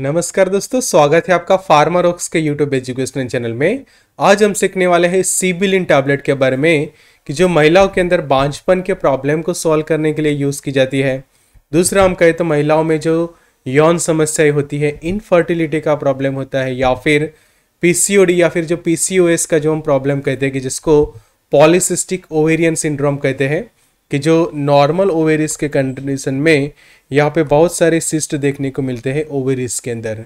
नमस्कार दोस्तों स्वागत है आपका फार्मर ऑक्स के यूट्यूब एजुकेशनल चैनल में आज हम सीखने वाले हैं सीबिलिन टैबलेट के बारे में कि जो महिलाओं के अंदर बांझपन के प्रॉब्लम को सॉल्व करने के लिए यूज़ की जाती है दूसरा हम कहें तो महिलाओं में जो यौन समस्याएं होती है इनफर्टिलिटी का प्रॉब्लम होता है या फिर पी या फिर जो पी का जो हम प्रॉब्लम कहते हैं कि जिसको पॉलिसिस्टिक ओवेरियन सिंड्रोम कहते हैं कि जो नॉर्मल ओवेरिस के कंडीशन में यहाँ पे बहुत सारे सिस्ट देखने को मिलते हैं ओवेरिस के अंदर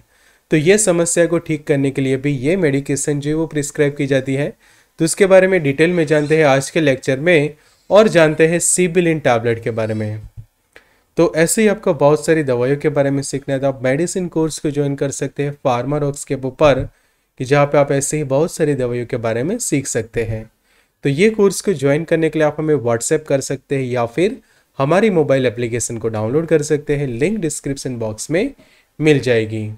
तो ये समस्या को ठीक करने के लिए भी ये मेडिकेशन जो है वो प्रिस्क्राइब की जाती है तो उसके बारे में डिटेल में जानते हैं आज के लेक्चर में और जानते हैं सीबिलिन टैबलेट के बारे में तो ऐसे ही आपको बहुत सारी दवाइयों के बारे में सीखना है तो आप मेडिसिन कोर्स को ज्वाइन कर सकते हैं फार्मा के ऊपर कि जहाँ पे आप ऐसे ही बहुत सारी दवाइयों के बारे में सीख सकते हैं तो ये कोर्स को ज्वाइन करने के लिए आप हमें व्हाट्सएप कर सकते हैं या फिर हमारी मोबाइल एप्लीकेशन को डाउनलोड कर सकते हैं लिंक डिस्क्रिप्शन बॉक्स में मिल जाएगी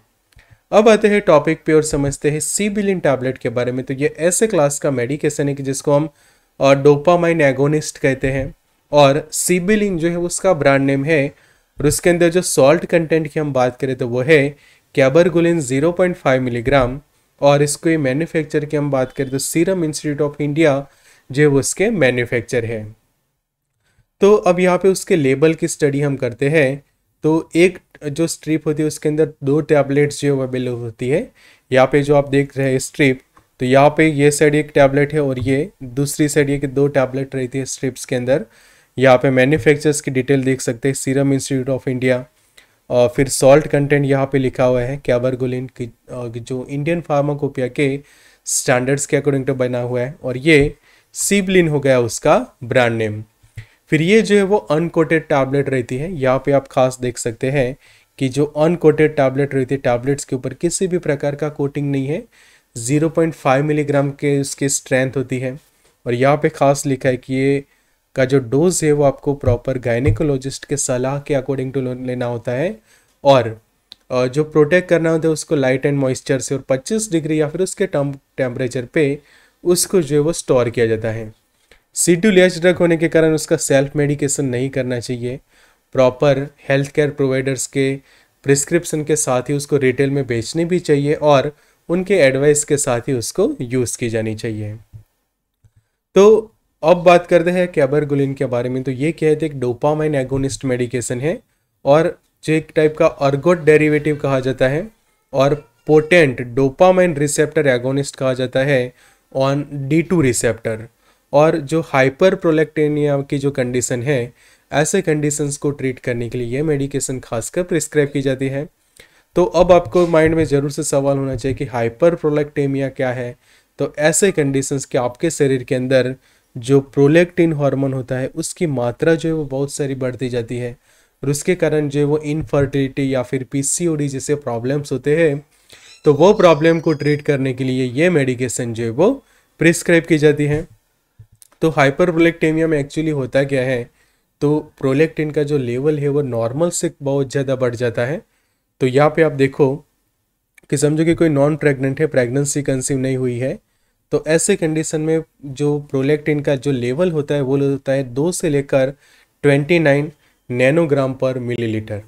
अब आते हैं टॉपिक पे और समझते हैं सीबिलिन टैबलेट के बारे में तो ये ऐसे क्लास का मेडिकेशन है कि जिसको हम डोपामाइन एगोनिस्ट कहते हैं और सीबिलिन जो है उसका ब्रांड नेम है और उसके अंदर जो सॉल्ट कंटेंट की हम बात करें तो वो है कैबरगुलिन 0.5 मिलीग्राम और इसको मैन्युफैक्चर की हम बात करें तो सीरम इंस्टीट्यूट ऑफ इंडिया जो उसके मैन्युफैक्चर है तो अब यहाँ पे उसके लेबल की स्टडी हम करते हैं तो एक जो स्ट्रिप होती है उसके अंदर दो टैबलेट्स जो अवेलेबल होती है यहाँ पे जो आप देख रहे हैं स्ट्रिप तो यहाँ पे ये साइड एक टैबलेट है और ये दूसरी साइड ये कि दो टैबलेट रहती है स्ट्रिप्स के अंदर यहाँ पे मैन्युफैक्चरर्स की डिटेल देख सकते हैं सीरम इंस्टीट्यूट ऑफ इंडिया और फिर सॉल्ट कंटेंट यहाँ पे लिखा हुआ है कैबरगोलिन की जो इंडियन फार्माकोपिया के स्टैंडर्ड्स के अकॉर्डिंग टू बना हुआ है और ये सीबलिन हो गया उसका ब्रांड नेम फिर ये जो है वो अनकोटेड टैबलेट रहती है यहाँ पे आप खास देख सकते हैं कि जो अनकोटेड टैबलेट रहती है टैबलेट्स के ऊपर किसी भी प्रकार का कोटिंग नहीं है 0.5 मिलीग्राम के उसकी स्ट्रेंथ होती है और यहाँ पे खास लिखा है कि ये का जो डोज है वो आपको प्रॉपर गायनिकोलॉजिस्ट के सलाह के अकॉर्डिंग टू लेना होता है और जो प्रोटेक्ट करना होता है उसको लाइट एंड मॉइस्चर से और 25 डिग्री या फिर उसके टेम्परेचर पे उसको जो है वो स्टोर किया जाता है सी टू लेस ड्रग होने के कारण उसका सेल्फ मेडिकेशन नहीं करना चाहिए प्रॉपर हेल्थ केयर प्रोवाइडर्स के प्रिस्क्रिप्शन के साथ ही उसको रिटेल में बेचनी भी चाहिए और उनके एडवाइस के साथ ही उसको यूज़ की जानी चाहिए तो अब बात करते हैं कैबरगुलिन के बारे में तो ये क्या है तो एक डोपामाइन एगोनिस्ट मेडिकेशन है और जो एक टाइप का अर्गोट डेरिवेटिव कहा जाता है और पोटेंट डोपामाइन रिसेप्टर एगोनिस्ट कहा जाता है ऑन डी टू रिसेप्टर और जो हाइपर प्रोलेक्टेनिया की जो कंडीशन है ऐसे कंडीशंस को ट्रीट करने के लिए ये मेडिकेशन खासकर प्रिस्क्राइब की जाती है तो अब आपको माइंड में ज़रूर से सवाल होना चाहिए कि हाइपर प्रोलेक्टेमिया क्या है तो ऐसे कंडीशंस के आपके शरीर के अंदर जो प्रोलेक्टिन हार्मोन होता है उसकी मात्रा जो है वो बहुत सारी बढ़ती जाती है और उसके कारण जो है वो इनफर्टिलिटी या फिर पीसीओडी जैसे प्रॉब्लम्स होते हैं तो वो प्रॉब्लम को ट्रीट करने के लिए ये मेडिकेशन जो है वो प्रिस्क्राइब की जाती है तो हाइपरप्रोलेक्टेमिया में एक्चुअली होता क्या है तो प्रोलेक्टिन का जो लेवल है वो नॉर्मल से बहुत ज़्यादा बढ़ जाता है तो यहाँ पे आप देखो कि समझो कि कोई नॉन प्रेग्नेंट है प्रेगनेंसी कंसीव नहीं हुई है तो ऐसे कंडीशन में जो प्रोलेक्टिन का जो लेवल होता है वो होता है दो से लेकर twenty nine nanogram per millilitre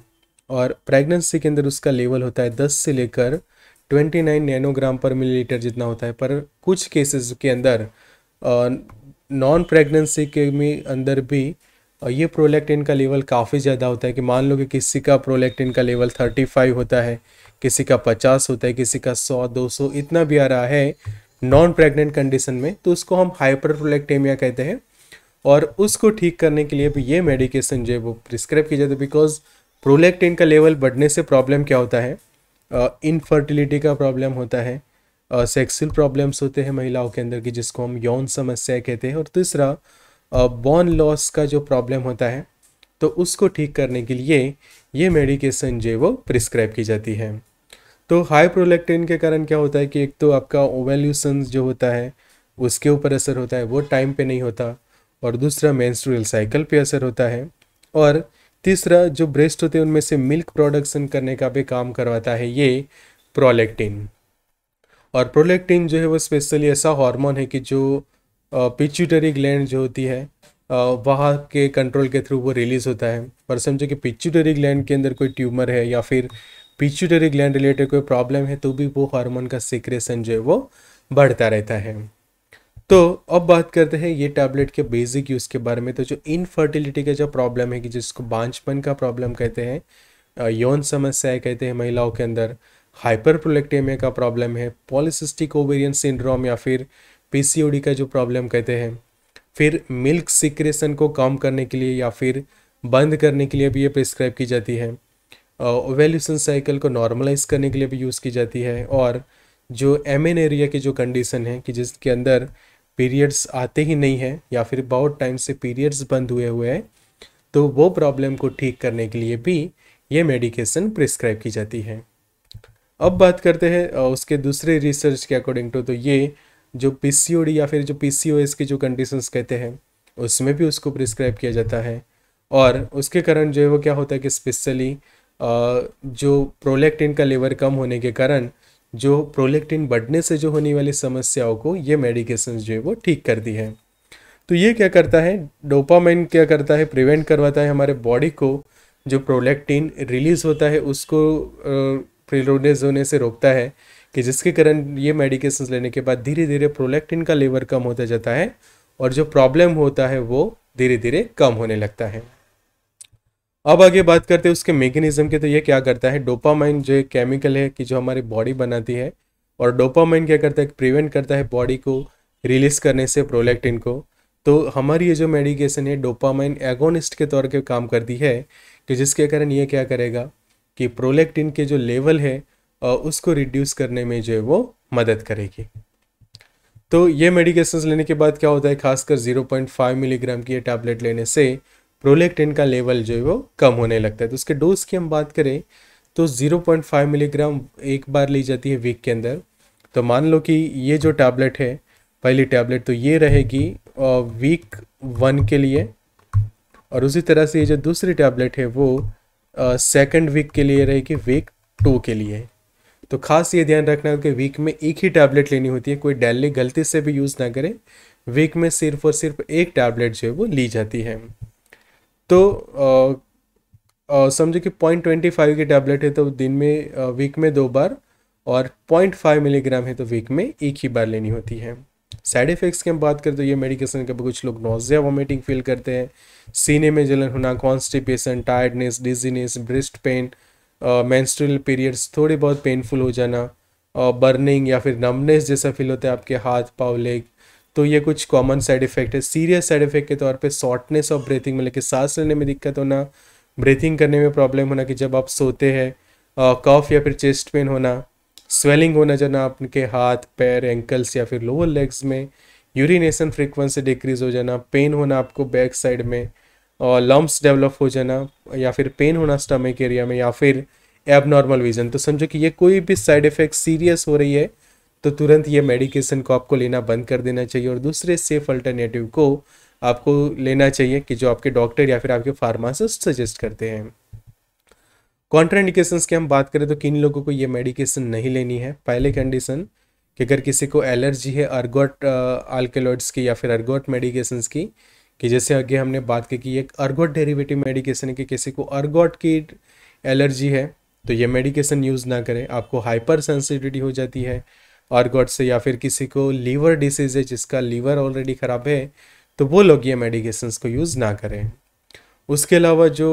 और प्रेगनेंसी के अंदर उसका लेवल होता है दस से लेकर twenty nine nanogram per millilitre जितना होता है पर कुछ केसेस के अंदर नॉन प्रेगनेंसी के में अंदर भी ये प्रोलैक्टिन का लेवल काफ़ी ज़्यादा होता है कि मान लो कि किसी का प्रोलैक्टिन का लेवल थर्टी फाइव होता है किसी का पचास होता है किसी का सौ दो सौ इतना भी आ रहा है नॉन प्रेग्नेंट कंडीशन में तो उसको हम हाइपर प्रोलैक्टेमिया कहते हैं और उसको ठीक करने के लिए भी ये मेडिकेशन जो है वो प्रिस्क्राइब की जाती है बिकॉज प्रोलैक्टिन का लेवल बढ़ने से प्रॉब्लम क्या होता है इनफर्टिलिटी का प्रॉब्लम होता है सेक्सुअल प्रॉब्लम्स होते हैं महिलाओं के अंदर की जिसको हम यौन समस्या कहते हैं और तीसरा बॉन लॉस का जो प्रॉब्लम होता है तो उसको ठीक करने के लिए ये मेडिकेशन जो है वो प्रिस्क्राइब की जाती है तो हाई प्रोलेक्टिन के कारण क्या होता है कि एक तो आपका ओवेल्यूशन जो होता है उसके ऊपर असर होता है वो टाइम पे नहीं होता और दूसरा मेंस्ट्रुअल साइकिल पे असर होता है और तीसरा जो ब्रेस्ट होते हैं उनमें से मिल्क प्रोडक्शन करने का भी काम करवाता है ये प्रोलेक्टिन और प्रोलेक्टिन जो है वो स्पेशली ऐसा हार्मोन है कि जो पिच्यूटरी ग्लैंड जो होती है वहाँ के कंट्रोल के थ्रू वो रिलीज़ होता है पर समझो कि पिच्यूटरी ग्लैंड के अंदर कोई ट्यूमर है या फिर पिच्यूटरी ग्लैंड रिलेटेड कोई प्रॉब्लम है तो भी वो हार्मोन का सिक्रेशन जो है वो बढ़ता रहता है तो अब बात करते हैं ये टैबलेट के बेसिक यूज़ के बारे में तो जो इनफर्टिलिटी का जो प्रॉब्लम है कि जिसको बांझपन का प्रॉब्लम कहते हैं यौन समस्याएं कहते हैं महिलाओं के अंदर हाइपर प्रोलेक्टेमिया का प्रॉब्लम है पॉलिसिस्टिक ओवेरियन सिंड्रोम या फिर पीसीओडी का जो प्रॉब्लम कहते हैं फिर मिल्क सिक्रेशन को कम करने के लिए या फिर बंद करने के लिए भी ये प्रिस्क्राइब की जाती है ओवेल्यूशन साइकिल को नॉर्मलाइज करने के लिए भी यूज़ की जाती है और जो एमिन एरिया की जो कंडीशन है कि जिसके अंदर पीरियड्स आते ही नहीं हैं या फिर बहुत टाइम से पीरियड्स बंद हुए हुए हैं तो वो प्रॉब्लम को ठीक करने के लिए भी ये मेडिकेशन प्रिस्क्राइब की जाती है अब बात करते हैं उसके दूसरे रिसर्च के अकॉर्डिंग टू तो ये जो पी या फिर जो पीसीओएस की जो कंडीशंस कहते हैं उसमें भी उसको प्रिस्क्राइब किया जाता है और उसके कारण जो है वो क्या होता है कि स्पेशली जो प्रोलेक्टिन का लेवर कम होने के कारण जो प्रोलेक्टिन बढ़ने से जो होने वाली समस्याओं को ये मेडिकेशन जो है वो ठीक कर दी है तो ये क्या करता है डोपामाइन क्या करता है प्रिवेंट करवाता है हमारे बॉडी को जो प्रोलेक्टिन रिलीज होता है उसको प्रिलोडेज होने से रोकता है कि जिसके कारण ये मेडिकेशन लेने के बाद धीरे धीरे प्रोलेक्टिन का लेवर कम होता जाता है और जो प्रॉब्लम होता है वो धीरे धीरे कम होने लगता है अब आगे बात करते हैं उसके मेकेनिज्म के तो ये क्या करता है डोपामाइन जो एक केमिकल है कि जो हमारी बॉडी बनाती है और डोपामाइन क्या करता है प्रिवेंट करता है बॉडी को रिलीज़ करने से प्रोलेक्टिन को तो हमारी ये जो मेडिकेशन है डोपामाइन एगोनिस्ट के तौर पे काम करती है कि जिसके कारण ये क्या करेगा कि प्रोलेक्टिन के जो लेवल है उसको रिड्यूस करने में जो है वो मदद करेगी तो ये मेडिकेशन लेने के बाद क्या होता है खासकर 0.5 मिलीग्राम की ये टैबलेट लेने से प्रोलेक्टिन का लेवल जो है वो कम होने लगता है तो उसके डोज की हम बात करें तो 0.5 मिलीग्राम एक बार ली जाती है वीक के अंदर तो मान लो कि ये जो टैबलेट है पहली टैबलेट तो ये रहेगी वीक वन के लिए और उसी तरह से ये जो दूसरी टैबलेट है वो सेकंड वीक के लिए रहेगी वीक टू के लिए तो खास ये ध्यान रखना कि वीक में एक ही टैबलेट लेनी होती है कोई डेली गलती से भी यूज़ ना करें वीक में सिर्फ और सिर्फ एक टैबलेट जो है वो ली जाती है तो समझो कि पॉइंट ट्वेंटी फाइव की टैबलेट है तो दिन में आ, वीक में दो बार और पॉइंट फाइव मिलीग्राम है तो वीक में एक ही बार लेनी होती है साइड इफ़ेक्ट्स की हम बात करें तो ये मेडिकेशन के कुछ लोग नोजिया वॉमिटिंग फील करते हैं सीने में जलन होना constipation tiredness dizziness breast pain menstrual periods थोड़े बहुत पेनफुल हो जाना बर्निंग या फिर नमनेस जैसा फील होता है आपके हाथ पाव लेग तो ये कुछ कॉमन साइड इफेक्ट है सीरियस साइड इफेक्ट के तौर पे शॉर्टनेस ऑफ ब्रीथिंग मतलब कि सांस लेने में दिक्कत होना ब्रीथिंग करने में प्रॉब्लम होना कि जब आप सोते हैं कफ या फिर चेस्ट पेन होना स्वेलिंग होना जाना आपके हाथ पैर एंकल्स या फिर लोअर लेग्स में यूरिनेशन फ्रीक्वेंसी डिक्रीज हो जाना पेन होना आपको बैक साइड में और लम्ब्स डेवलप हो जाना या फिर पेन होना स्टमक एरिया में या फिर एबनॉर्मल विजन तो समझो कि ये कोई भी साइड इफेक्ट सीरियस हो रही है तो तुरंत ये मेडिकेशन को आपको लेना बंद कर देना चाहिए और दूसरे सेफ अल्टरनेटिव को आपको लेना चाहिए कि जो आपके डॉक्टर या फिर आपके फार्मासिस्ट सजेस्ट करते हैं इंडिकेशन की हम बात करें तो किन लोगों को ये मेडिकेशन नहीं लेनी है पहले कंडीशन कि अगर किसी को एलर्जी है अर्गोट आल्केलॉइड्स की या फिर अर्गोट मेडिकेशन की कि जैसे आगे हमने बात की कि एक अर्गोट डेरिवेटिव मेडिकेशन है कि किसी को अर्गोट की एलर्जी है तो ये मेडिकेशन यूज़ ना करें आपको हाइपर सेंसिटिविटी हो जाती है ऑर्गोट से या फिर किसी को लीवर डिसीज़ है जिसका लीवर ऑलरेडी ख़राब है तो वो लोग ये मेडिकेशंस को यूज़ ना करें उसके अलावा जो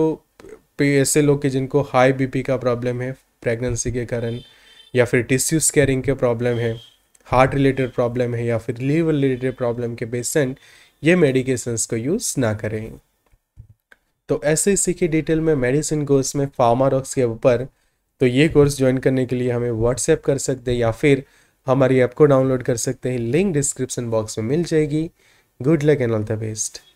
ऐसे लोग के जिनको हाई बीपी का प्रॉब्लम है प्रेगनेंसी के कारण या फिर टिश्यू स्कैरिंग के प्रॉब्लम है हार्ट रिलेटेड प्रॉब्लम है या फिर लीवर रिलेटेड प्रॉब्लम के पेशेंट ये मेडिकेशंस को यूज़ ना करें तो ऐसे इसी की डिटेल में मेडिसिन कोर्स में फार्मा रॉक्स के ऊपर तो ये कोर्स ज्वाइन करने के लिए हमें व्हाट्सएप कर सकते या फिर हमारी ऐप को डाउनलोड कर सकते हैं लिंक डिस्क्रिप्शन बॉक्स में मिल जाएगी good luck and all the best